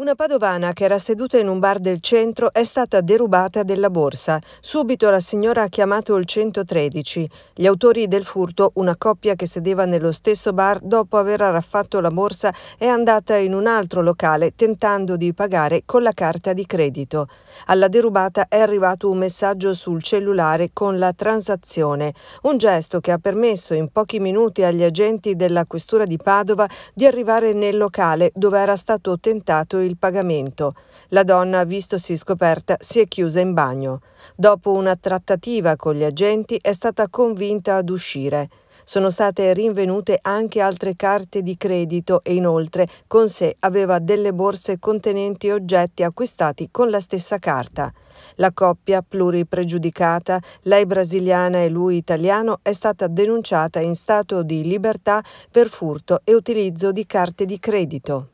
Una padovana che era seduta in un bar del centro è stata derubata della borsa. Subito la signora ha chiamato il 113. Gli autori del furto, una coppia che sedeva nello stesso bar, dopo aver raffatto la borsa è andata in un altro locale tentando di pagare con la carta di credito. Alla derubata è arrivato un messaggio sul cellulare con la transazione, un gesto che ha permesso in pochi minuti agli agenti della questura di Padova di arrivare nel locale dove era stato tentato il il pagamento. La donna, vistosi scoperta, si è chiusa in bagno. Dopo una trattativa con gli agenti è stata convinta ad uscire. Sono state rinvenute anche altre carte di credito e inoltre con sé aveva delle borse contenenti oggetti acquistati con la stessa carta. La coppia pluripregiudicata, lei brasiliana e lui italiano, è stata denunciata in stato di libertà per furto e utilizzo di carte di credito.